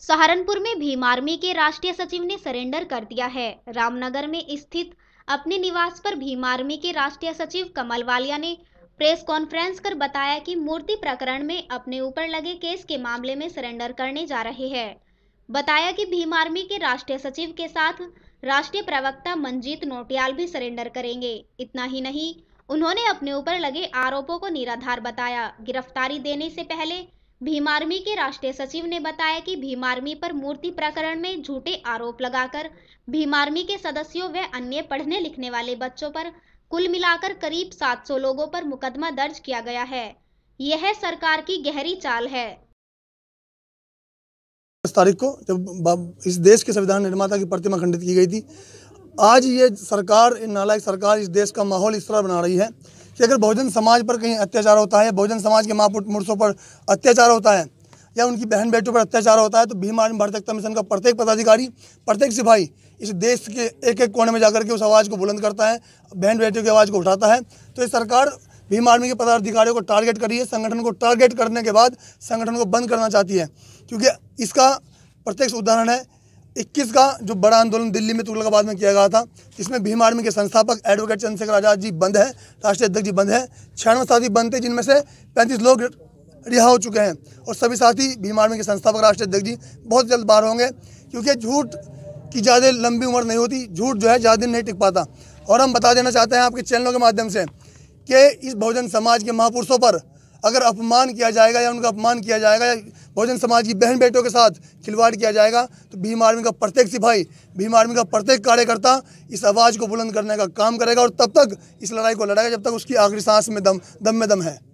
सहारनपुर में भीम आर्मी के राष्ट्रीय सचिव ने सरेंडर कर दिया है रामनगर में स्थित अपने निवास पर भीम आर्मी के राष्ट्रीय सचिव कमल वालिया ने प्रेस कॉन्फ्रेंस कर बताया कि मूर्ति प्रकरण में अपने ऊपर लगे केस के मामले में सरेंडर करने जा रहे हैं बताया कि भीम आर्मी के राष्ट्रीय सचिव के साथ राष्ट्रीय प्रवक्ता मंजीत नोटियाल भी सरेंडर करेंगे इतना ही नहीं उन्होंने अपने ऊपर लगे आरोपों को निराधार बताया गिरफ्तारी देने से पहले भीम आर्मी के राष्ट्रीय सचिव ने बताया कि भीम आर्मी पर मूर्ति प्रकरण में झूठे आरोप लगाकर भीम आर्मी के सदस्यों व अन्य पढ़ने लिखने वाले बच्चों पर कुल मिलाकर करीब 700 लोगों पर मुकदमा दर्ज किया गया है यह सरकार की गहरी चाल है तारीख को जब इस देश के संविधान निर्माता की प्रतिमा खंडित की गई थी आज ये सरकार नालायक सरकार इस देश का माहौल इस तरह बना रही है कि अगर बहुजन समाज पर कहीं अत्याचार होता है या बहुजन समाज के माँ पुरुषों पर अत्याचार होता है या उनकी बहन बेटों पर अत्याचार होता है तो भीम आर्मी भारत एकता मिशन का प्रत्येक पदाधिकारी प्रत्येक सिपाही इस देश के एक एक कोने में जाकर के उस आवाज़ को बुलंद करता है बहन बेटियों की आवाज़ को उठाता है तो ये सरकार भीम आर्मी के पदाधिकारियों को टारगेट करिए संगठन को टारगेट करने के बाद संगठन को बंद करना चाहती है क्योंकि इसका प्रत्यक्ष उदाहरण है इक्कीस का जो बड़ा आंदोलन दिल्ली में तुगलकाबाद में किया गया था इसमें भीम आर्मी के संस्थापक एडवोकेट चंद्रशेखर आजाद जी बंद है राष्ट्रीय अध्यक्ष जी बंद है छियानवे साथी बंद थे जिनमें से पैंतीस लोग रिहा हो चुके हैं और सभी साथी भीम आर्मी के संस्थापक राष्ट्रीय अध्यक्ष जी बहुत जल्द बाहर होंगे क्योंकि झूठ की ज़्यादा लंबी उम्र नहीं होती झूठ जो है ज़्यादा दिन नहीं टिक पाता और हम बता देना चाहते हैं आपके चैनलों के माध्यम से कि इस बहुजन समाज के महापुरुषों पर अगर अपमान किया जाएगा या उनका अपमान किया जाएगा या बहुजन समाज की बहन बेटों के साथ खिलवाड़ किया जाएगा तो भीम आर्मी का प्रत्येक सिपाही भीम आर्मी का प्रत्येक कार्यकर्ता इस आवाज़ को बुलंद करने का काम करेगा और तब तक इस लड़ाई को लड़ाएगा जब तक उसकी आखिरी सांस में दम दम में दम है